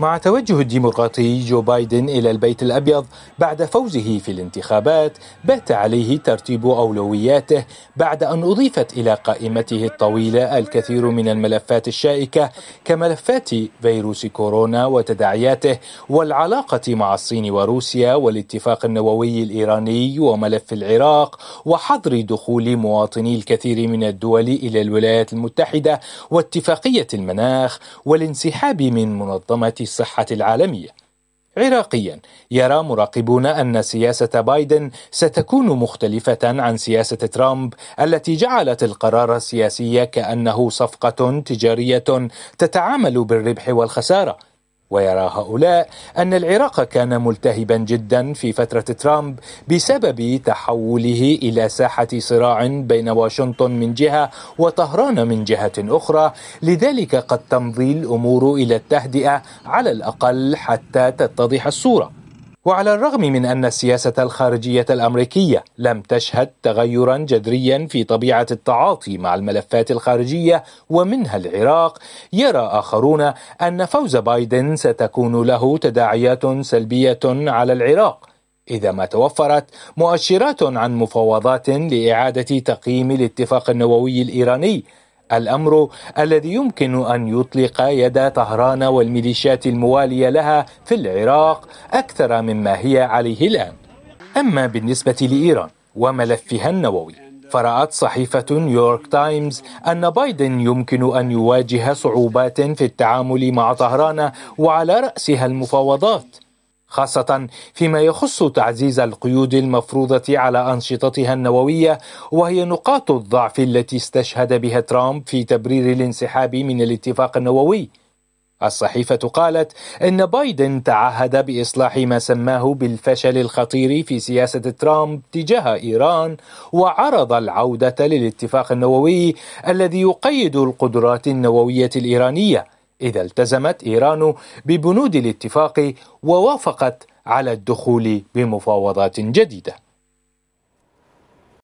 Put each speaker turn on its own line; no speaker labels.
مع توجه الديمقراطي جو بايدن إلى البيت الأبيض بعد فوزه في الانتخابات بات عليه ترتيب أولوياته بعد أن أضيفت إلى قائمته الطويلة الكثير من الملفات الشائكة كملفات فيروس كورونا وتداعياته والعلاقة مع الصين وروسيا والاتفاق النووي الإيراني وملف العراق وحظر دخول مواطني الكثير من الدول إلى الولايات المتحدة واتفاقية المناخ والانسحاب من منظمة الصحة العالمية. عراقيا يرى مراقبون أن سياسة بايدن ستكون مختلفة عن سياسة ترامب التي جعلت القرار السياسي كأنه صفقة تجارية تتعامل بالربح والخسارة ويرى هؤلاء أن العراق كان ملتهبا جدا في فترة ترامب بسبب تحوله إلى ساحة صراع بين واشنطن من جهة وطهران من جهة أخرى، لذلك قد تمضي الأمور إلى التهدئة على الأقل حتى تتضح الصورة. وعلى الرغم من أن السياسة الخارجية الأمريكية لم تشهد تغيرا جذريا في طبيعة التعاطي مع الملفات الخارجية ومنها العراق، يرى آخرون أن فوز بايدن ستكون له تداعيات سلبية على العراق. إذا ما توفرت مؤشرات عن مفاوضات لإعادة تقييم الاتفاق النووي الإيراني الامر الذي يمكن ان يطلق يد طهران والميليشيات المواليه لها في العراق اكثر مما هي عليه الان. اما بالنسبه لايران وملفها النووي فرأت صحيفة نيويورك تايمز أن بايدن يمكن أن يواجه صعوبات في التعامل مع طهران وعلى رأسها المفاوضات خاصة فيما يخص تعزيز القيود المفروضة على أنشطتها النووية وهي نقاط الضعف التي استشهد بها ترامب في تبرير الانسحاب من الاتفاق النووي. الصحيفة قالت إن بايدن تعهد بإصلاح ما سماه بالفشل الخطير في سياسة ترامب تجاه إيران وعرض العودة للاتفاق النووي الذي يقيد القدرات النووية الإيرانية إذا التزمت إيران ببنود الاتفاق ووافقت على الدخول بمفاوضات جديده